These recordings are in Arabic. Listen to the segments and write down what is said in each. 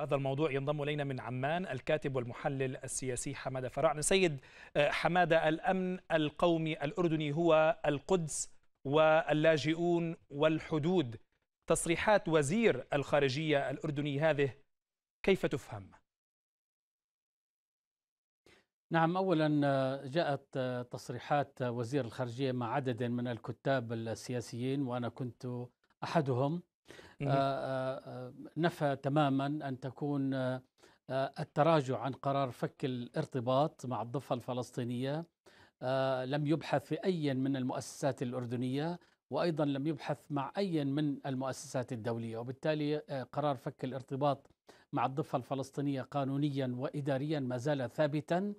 هذا الموضوع ينضم الينا من عمان الكاتب والمحلل السياسي حماده فرعن سيد آه، حماده الامن القومي الاردني هو القدس واللاجئون والحدود تصريحات وزير الخارجيه الاردني هذه كيف تفهم نعم اولا آه، جاءت آه، تصريحات وزير الخارجيه مع عدد من الكتاب السياسيين وانا كنت احدهم آه، آه، آه، نفى تماما أن تكون التراجع عن قرار فك الارتباط مع الضفة الفلسطينية لم يبحث في أي من المؤسسات الأردنية وأيضا لم يبحث مع أي من المؤسسات الدولية وبالتالي قرار فك الارتباط مع الضفة الفلسطينية قانونيا وإداريا ما زال ثابتا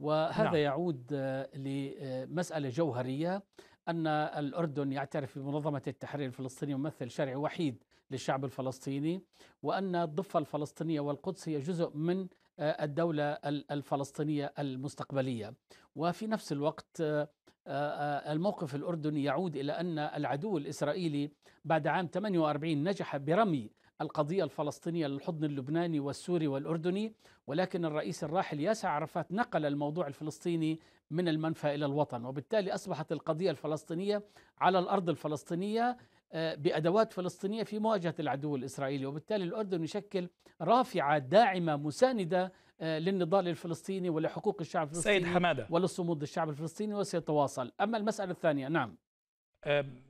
وهذا نعم. يعود لمسألة جوهرية أن الأردن يعترف بمنظمة التحرير الفلسطينية ممثل شرعي وحيد للشعب الفلسطيني وأن الضفة الفلسطينية والقدس هي جزء من آه، الدولة الفلسطينية المستقبلية وفي نفس الوقت آه، آه، الموقف الأردني يعود إلى أن العدو الإسرائيلي بعد عام 48 نجح برمي القضية الفلسطينية للحضن اللبناني والسوري والأردني ولكن الرئيس الراحل ياسر عرفات نقل الموضوع الفلسطيني من المنفى إلى الوطن وبالتالي أصبحت القضية الفلسطينية على الأرض الفلسطينية آه، بأدوات فلسطينية في مواجهة العدو الإسرائيلي وبالتالي الأردن يشكل رافعة داعمة مساندة آه، للنضال الفلسطيني ولحقوق الشعب الفلسطيني سيد حمادة ولصمود الشعب الفلسطيني وسيتواصل أما المسألة الثانية نعم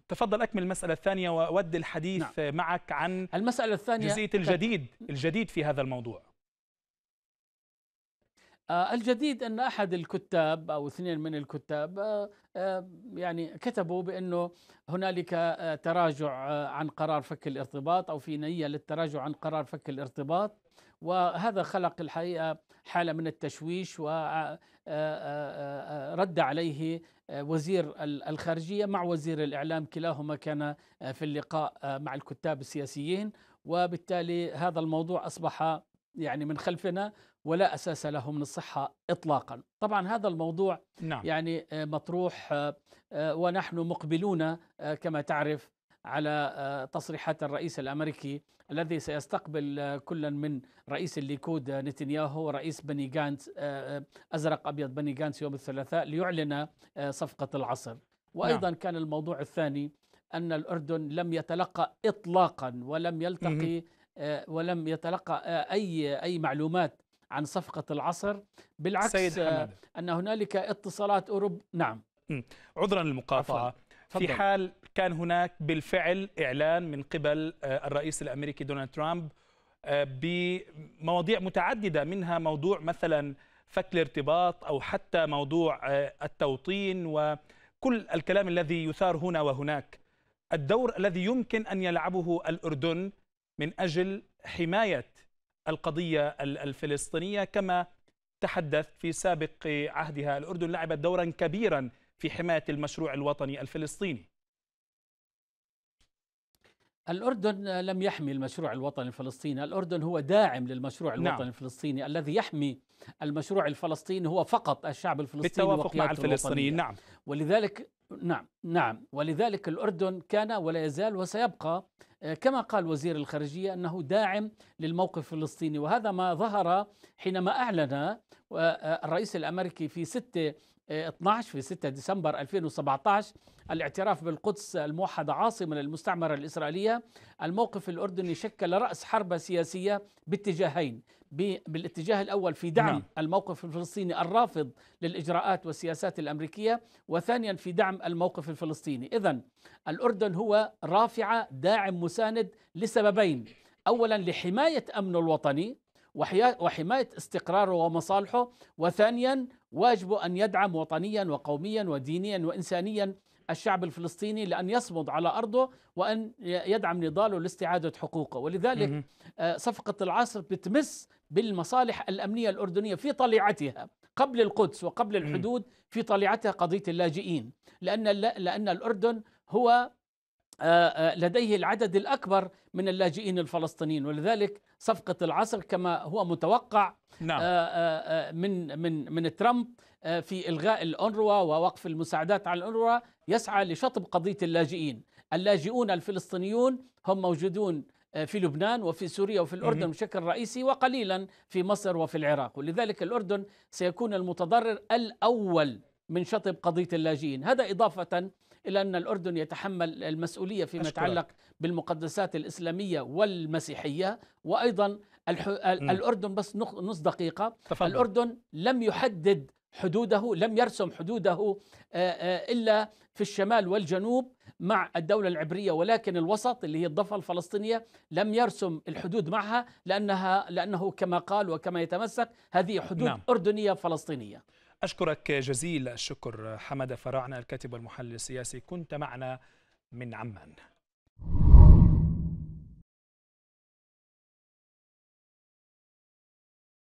تفضل أكمل المسألة الثانية وأود الحديث نعم. معك عن المسألة الثانية جزئية الجديد الجديد في هذا الموضوع آه، الجديد أن أحد الكتاب أو اثنين من الكتاب آه، آه، يعني كتبوا بأنه هنالك تراجع عن قرار فك الارتباط أو في نية للتراجع عن قرار فك الارتباط وهذا خلق الحقيقة حالة من التشويش ورد عليه وزير الخارجية مع وزير الإعلام كلاهما كان في اللقاء مع الكتاب السياسيين وبالتالي هذا الموضوع أصبح يعني من خلفنا ولا اساس له من الصحه اطلاقا. طبعا هذا الموضوع نعم. يعني آه، مطروح آه، آه، ونحن مقبلون كما تعرف على تصريحات الرئيس الامريكي الذي سيستقبل كلا من رئيس الليكود نتنياهو ورئيس بني جانتس ازرق ابيض بني جانتس يوم الثلاثاء ليعلن صفقه العصر. وايضا نعم. كان الموضوع الثاني ان الاردن لم يتلقى اطلاقا ولم يلتقي آه، ولم يتلقى آه، أي أي معلومات عن صفقة العصر بالعكس سيد آه، حمد. أن هنالك اتصالات أوروب نعم عذرا للمقاطعة في حال كان هناك بالفعل إعلان من قبل الرئيس الأمريكي دونالد ترامب بمواضيع متعددة منها موضوع مثلا فك الارتباط أو حتى موضوع التوطين وكل الكلام الذي يثار هنا وهناك الدور الذي يمكن أن يلعبه الأردن من أجل حماية القضية الفلسطينية كما تحدث في سابق عهدها الأردن لعبت دورا كبيرا في حماية المشروع الوطني الفلسطيني الأردن لم يحمي المشروع الوطني الفلسطيني الأردن هو داعم للمشروع نعم. الوطني نعم. الفلسطيني الذي يحمي المشروع الفلسطيني هو فقط الشعب الفلسطيني بالتوافق مع الفلسطينيين نعم ولذلك نعم نعم ولذلك الأردن كان ولا يزال وسيبقى آه، كما قال وزير الخارجية أنه داعم للموقف الفلسطيني وهذا ما ظهر حينما أعلن آه، الرئيس الأمريكي في 6 12 آه، في 6 ديسمبر 2017 الاعتراف بالقدس الموحدة عاصمة للمستعمرة الإسرائيلية الموقف الأردني شكل رأس حربة سياسية باتجاهين بالاتجاه الأول في دعم نعم. الموقف الفلسطيني الرافض للإجراءات والسياسات الأمريكية وثانيا في دعم الموقف الفلسطيني إذا الأردن هو رافعة داعم مساند لسببين أولا لحماية أمنه الوطني وحماية استقراره ومصالحه وثانيا واجبه أن يدعم وطنيا وقوميا ودينيا وإنسانيا الشعب الفلسطيني لأن يصمد على أرضه وأن يدعم نضاله لاستعادة حقوقه ولذلك آه، صفقة العصر بتمس بالمصالح الامنيه الاردنيه في طليعتها قبل القدس وقبل الحدود في طليعتها قضيه اللاجئين لان لان الاردن هو آه، آه، لديه العدد الاكبر من اللاجئين الفلسطينيين ولذلك صفقه العصر كما هو متوقع نعم. آه، من من من ترامب في الغاء الأنروا ووقف المساعدات على الأنروا يسعى لشطب قضيه اللاجئين اللاجئون الفلسطينيون هم موجودون آه، في لبنان وفي سوريا وفي الأردن بشكل رئيسي وقليلا في مصر وفي العراق ولذلك الأردن سيكون المتضرر الأول من شطب قضية اللاجئين هذا إضافة إلى أن الأردن يتحمل المسؤولية فيما أشكرك. يتعلق بالمقدسات الإسلامية والمسيحية وأيضا الح... الأردن بس نص دقيقة تفضل. الأردن لم يحدد حدوده لم يرسم حدوده آه، آه، الا في الشمال والجنوب مع الدوله العبريه ولكن الوسط اللي هي الضفه الفلسطينيه لم يرسم الحدود معها لانها لانه كما قال وكما يتمسك هذه حدود نعم. اردنيه فلسطينيه. اشكرك جزيل الشكر حمد فراعنه الكاتب والمحلل السياسي كنت معنا من عمان.